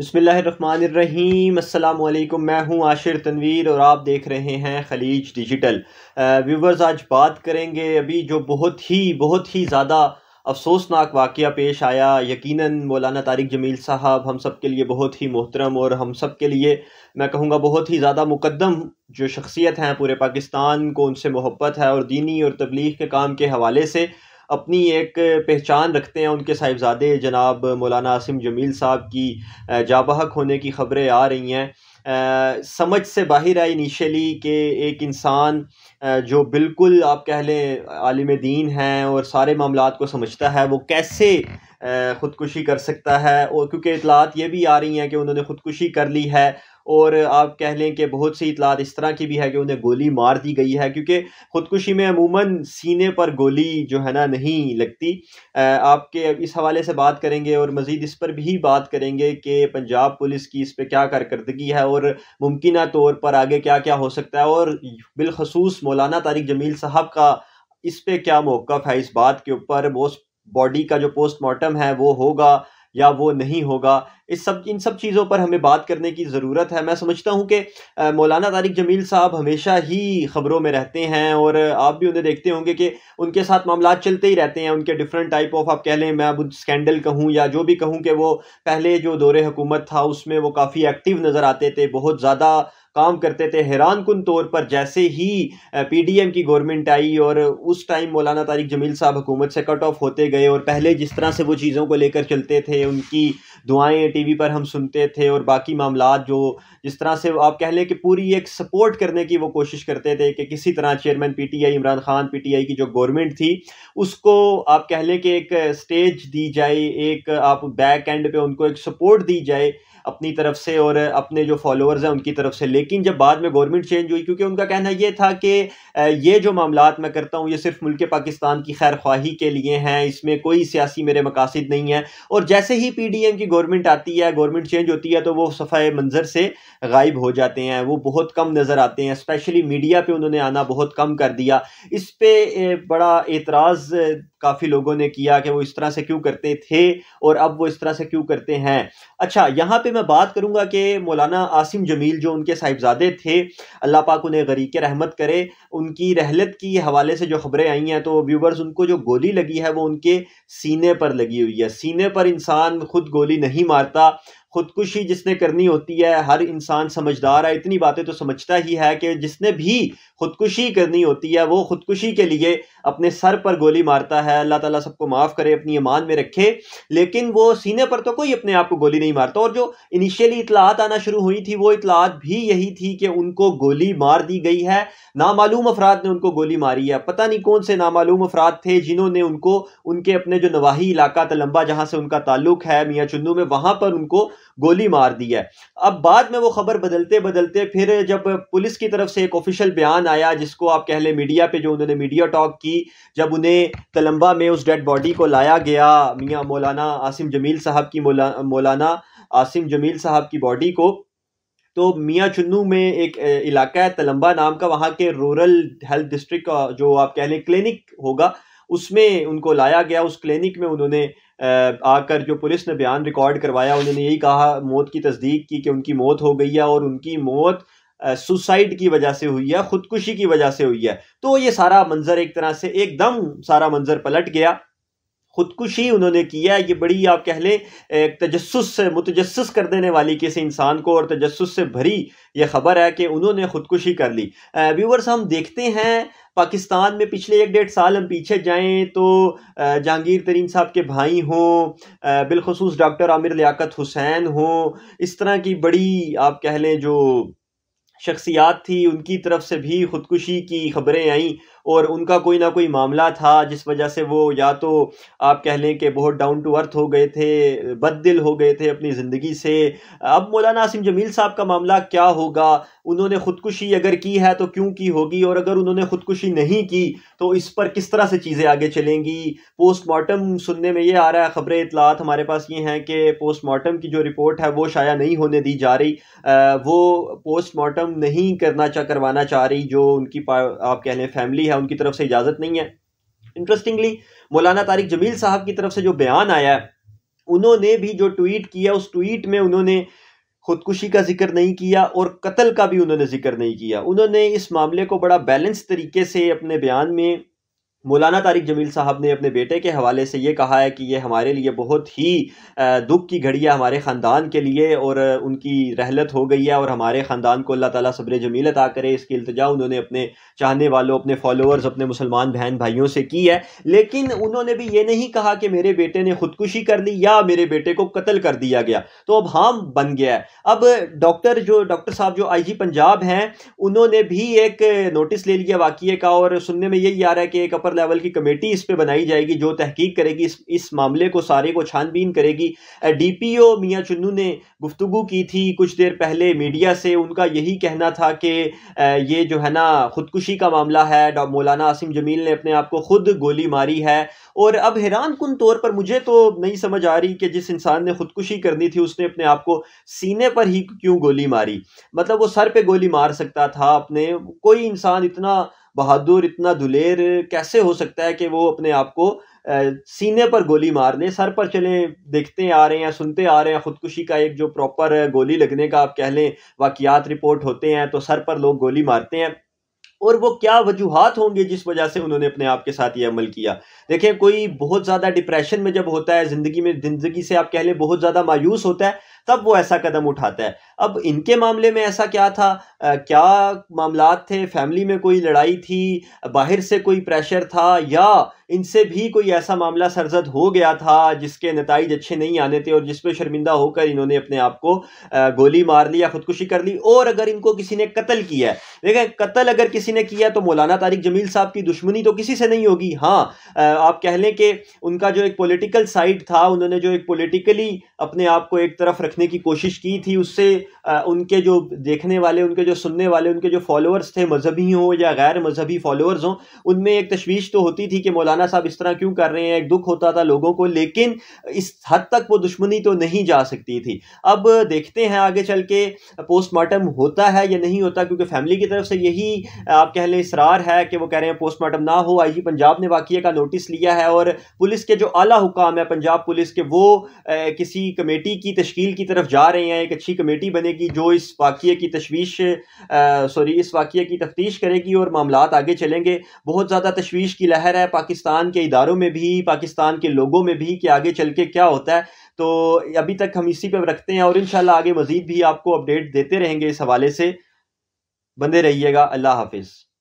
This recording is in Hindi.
बसमीम अल्लाम मैं हूं आशिर तनवीर और आप देख रहे हैं खलीज डिजिटल व्यूवर्स आज बात करेंगे अभी जो बहुत ही बहुत ही ज़्यादा अफसोसनाक वाक़ पेश आया यकीनन मौलाना तारिक जमील साहब हम सब के लिए बहुत ही मोहतरम और हम सब के लिए मैं कहूँगा बहुत ही ज़्यादा मुकदम जो शख्सियत हैं पूरे पाकिस्तान को उनसे मोहब्बत है और दीनी और तबलीग के काम के हवाले से अपनी एक पहचान रखते हैं उनके साहिबजादे जनाब मौलाना आसिम जमील साहब की जाबहक होने की खबरें आ रही हैं आ, समझ से बाहर आई इनिशली कि एक इंसान जो बिल्कुल आप कह लें आलिम दीन हैं और सारे मामला को समझता है वो कैसे ख़ुदकुशी कर सकता है और क्योंकि इतलात ये भी आ रही हैं कि उन्होंने ख़ुदकुशी कर ली है और आप कह लें कि बहुत सी इतलात इस तरह की भी है कि उन्हें गोली मार दी गई है क्योंकि ख़ुदकुशी में अमूमन सीने पर गोली जो है ना नहीं लगती आपके इस हवाले से बात करेंगे और मज़ीद इस पर भी बात करेंगे कि पंजाब पुलिस की इस पर क्या कारकर्दगी है और मुमकिन तौर पर आगे क्या क्या हो सकता है और बिलखसूस मौलाना तारिक जमील साहब का इस पर क्या मौक़ है इस बात के ऊपर मोस्ट बॉडी का जो पोस्टमार्टम है वो होगा या वो नहीं होगा इस सब इन सब चीज़ों पर हमें बात करने की ज़रूरत है मैं समझता हूँ कि मौलाना तारिक जमील साहब हमेशा ही ख़बरों में रहते हैं और आप भी उन्हें देखते होंगे कि उनके साथ मामला चलते ही रहते हैं उनके डिफरेंट टाइप ऑफ आप कह लें मैं अब स्कैंडल कहूँ या जो भी कहूँ कि वो पहले जो दौरे हुकूमत था उसमें वो काफ़ी एक्टिव नज़र आते थे बहुत ज़्यादा काम करते थे हैरान कन तौर पर जैसे ही पीडीएम की गवर्नमेंट आई और उस टाइम मौलाना तारिक जमील साहब हुकूमत से कट ऑफ होते गए और पहले जिस तरह से वो चीज़ों को लेकर चलते थे उनकी दुआएं टीवी पर हम सुनते थे और बाकी मामला जो जिस तरह से आप कह लें कि पूरी एक सपोर्ट करने की वो कोशिश करते थे कि किसी तरह chairman PTI Imran Khan PTI की जो गवर्नमेंट थी उसको आप कह लें कि एक स्टेज दी जाए एक आप बैक एंड पे उनको एक सपोर्ट दी जाए अपनी तरफ से और अपने जो फॉलोअर्स हैं उनकी तरफ से लेकिन जब बाद में गवर्नमेंट चेंज हुई क्योंकि उनका कहना यह था कि ये जो मामला मैं करता हूँ ये सिर्फ मुल्क पाकिस्तान की खैर ख्वाही के लिए हैं इसमें कोई सियासी मेरे मकासद नहीं है और जैसे ही पी डी एम की गवर्नमेंट आती है गवर्नमेंट चेंज होती है तो वो सफ़ाए मंज़र से गायब हो जाते हैं वो बहुत कम नज़र आते हैं स्पेशली मीडिया पर उन्होंने आना बहुत कम कर दिया इस पर बड़ा एतराज़ काफ़ी लोगों ने किया कि वो इस तरह से क्यों करते थे और अब वो इस तरह से क्यों करते हैं अच्छा यहाँ पे मैं बात करूँगा कि मौलाना आसिम जमील जो उनके साहिबजादे थे अल्लाह पाक उन्हें गरीक रहमत करे उनकी रहलत की हवाले से जो खबरें आई हैं तो व्यूवर्स उनको जो गोली लगी है वो उनके सीने पर लगी हुई है सीने पर इंसान खुद गोली नहीं मारता खुदकुशी जिसने करनी होती है हर इंसान समझदार है इतनी बातें तो समझता ही है कि जिसने भी खुदकुशी करनी होती है वो खुदकुशी के लिए अपने सर पर गोली मारता है अल्लाह ताला सबको माफ़ करे अपनी ईमान में रखे लेकिन वो सीने पर तो कोई अपने आप को गोली नहीं मारता और जो इनिशियली इतलात आना शुरू हुई थी वो इतलात भी यही थी कि उनको गोली मार दी गई है नामालूम अफराद ने उनको गोली मारी है पता नहीं कौन से नामालूम अफराद थे जिन्होंने उनको उनके अपने जो नवाही इलाका तलंबा जहाँ से उनका ताल्लुक है मियाँ चुन्नू में वहाँ पर उनको गोली मार दी है अब बाद में वो खबर बदलते बदलते फिर जब पुलिस की तरफ से एक ऑफिशियल बयान आया जिसको आप कह लें मीडिया पे जो उन्होंने मीडिया टॉक की जब उन्हें तलंबा में उस डेड बॉडी को लाया गया मियाँ मौलाना आसिम जमील साहब की मौला, मौलाना आसिम जमील साहब की बॉडी को तो मियाँ चुन्नू में एक इलाका है तलंबा नाम का वहाँ के रूरल हेल्थ डिस्ट्रिक्ट जो आप कह लें क्लिनिक होगा उसमें उनको लाया गया उस क्लिनिक में उन्होंने आकर जो पुलिस ने बयान रिकॉर्ड करवाया उन्होंने यही कहा मौत की तस्दीक की कि उनकी मौत हो गई है और उनकी मौत सुसाइड की वजह से हुई है खुदकुशी की वजह से हुई है तो ये सारा मंजर एक तरह से एकदम सारा मंजर पलट गया ख़ुदकुशी उन्होंने किया ये बड़ी आप कह लें एक तजस्स से मुतजस कर देने वाली किसी इंसान को और तजस्स से भरी ये ख़बर है कि उन्होंने ख़ुदकुशी कर ली व्यूवर्स हम देखते हैं पाकिस्तान में पिछले एक डेढ़ साल हम पीछे जाएं तो जहांगीर तरीन साहब के भाई हों बिलखसूस डॉक्टर आमिर लियाकत हुसैन हों इस तरह की बड़ी आप कह लें जो शख्सियात थी उनकी तरफ से भी ख़ुदकुशी की खबरें आईं और उनका कोई ना कोई मामला था जिस वजह से वो या तो आप कह लें कि बहुत डाउन टू अर्थ हो गए थे बददिल हो गए थे अपनी ज़िंदगी से अब मौलाना आसिम जमील साहब का मामला क्या होगा उन्होंने ख़ुदकुशी अगर की है तो क्यों की होगी और अगर उन्होंने ख़ुदकुशी नहीं की तो इस पर किस तरह से चीज़ें आगे चलेंगी पोस्टमार्टम सुनने में ये आ रहा है ख़बरें इतलात हमारे पास ये हैं कि पोस्टमार्टम की जो रिपोर्ट है वो शाया नहीं होने दी जा रही आ, वो पोस्टमार्टम नहीं करना चाह करवाना चाह रही जो उनकी आप कह लें फैमिली है है उनकी तरफ से इजाज़त नहीं है इंटरेस्टिंगली मौलाना तारिक जमील साहब की तरफ से जो बयान आया है उन्होंने भी जो ट्वीट किया उस ट्वीट में उन्होंने खुदकुशी का जिक्र नहीं किया और कत्ल का भी उन्होंने जिक्र नहीं किया उन्होंने इस मामले को बड़ा बैलेंस तरीके से अपने बयान में मौलाना तारिक जमील साहब ने अपने बेटे के हवाले से ये कहा है कि ये हमारे लिए बहुत ही दुख की घड़ी है हमारे ख़ानदान के लिए और उनकी रहलत हो गई है और हमारे ख़ानदान को अल्लाह ताला सब्र जमील अता करे इसकी अल्तजा उन्होंने अपने चाहने वालों अपने फॉलोअर्स अपने मुसलमान बहन भाइयों से की है लेकिन उन्होंने भी ये नहीं कहा कि मेरे बेटे ने ख़ुदकुशी कर ली या मेरे बेटे को कत्ल कर दिया गया तो अब हम बन गया है अब डॉक्टर जो डॉक्टर साहब जो आई जी पंजाब हैं उन्होंने भी एक नोटिस ले लिया वाक़े का और सुनने में यही आ रहा है कि एक अपर ऊपर लेवल की कमेटी इस पर बनाई जाएगी जो तहकीक करेगी इस इस मामले को सारे को छानबीन करेगी डी पी ओ मियाँ चुन्नू ने गुफ्तु की थी कुछ देर पहले मीडिया से उनका यही कहना था कि ये जो है ना ख़ुदकुशी का मामला है मौलाना आसिम जमील ने अपने आप को ख़ुद गोली मारी है और अब हैरान कन तौर पर मुझे तो नहीं समझ आ रही कि जिस इंसान ने ख़ुदकुशी करनी थी उसने अपने आप को सीने पर ही क्यों गोली मारी मतलब वो सर पे गोली मार सकता था अपने कोई इंसान इतना बहादुर इतना दुलेर कैसे हो सकता है कि वो अपने आप को सीने पर गोली मार ले सर पर चले देखते आ रहे हैं सुनते आ रहे हैं ख़ुदकुशी का एक जो प्रॉपर गोली लगने का आप कह लें वाकियात रिपोर्ट होते हैं तो सर पर लोग गोली मारते हैं और वो क्या वजूहत होंगे जिस वजह से उन्होंने अपने आप के साथ ये अमल किया देखें कोई बहुत ज़्यादा डिप्रेशन में जब होता है ज़िंदगी में ज़िंदगी से आप कह लें बहुत ज़्यादा मायूस होता है तब वो ऐसा कदम उठाता है अब इनके मामले में ऐसा क्या था आ, क्या मामला थे फैमिली में कोई लड़ाई थी बाहर से कोई प्रेशर था या इनसे भी कोई ऐसा मामला सरजद हो गया था जिसके नतज अच्छे नहीं आने थे और जिसपे शर्मिंदा होकर इन्होंने अपने आप को गोली मार ली या खुदकुशी कर ली और अगर इनको किसी ने कत्ल किया है देखें कत्ल अगर किसी ने किया तो मौलाना तारिक जमील साहब की दुश्मनी तो किसी से नहीं होगी हाँ आप कह लें कि उनका जो एक पोलिटिकल साइड था उन्होंने जो एक पोलिटिकली अपने आप को एक तरफ रखने की कोशिश की थी उससे उनके जो देखने वाले उनके जो सुनने वाले उनके जो फॉलोअर्स थे मजहबी हों या गैर मजहबी फॉलोअर्स हों उनमें एक तशवीश तो होती थी कि मौलाना मौलाना साहब इस तरह क्यों कर रहे हैं एक दुख होता था लोगों को लेकिन इस हद तक वो दुश्मनी तो नहीं जा सकती थी अब देखते हैं आगे चल के पोस्टमार्टम होता है या नहीं होता क्योंकि फैमिली की तरफ से यही आप कह लें इसरार है कि वो कह रहे हैं पोस्टमार्टम ना हो आई पंजाब ने वाक्य का नोटिस लिया है और पुलिस के जो आला हुकाम है पंजाब पुलिस के वो किसी कमेटी की तश्ील की तरफ जा रहे हैं एक अच्छी कमेटी बनेगी जो इस वाक्य की तशवीश सॉरी इस वाक्य की तफ्तीश करेगी और मामला आगे चलेंगे बहुत ज़्यादा तशवीश की लहर है पाकिस्तान पाकिस्तान के इदारों में भी पाकिस्तान के लोगों में भी कि आगे चल के क्या होता है तो अभी तक हम इसी पर रखते हैं और इन आगे मज़ीद भी आपको अपडेट देते रहेंगे इस हवाले से बंदे रहिएगा अल्लाह हाफिज़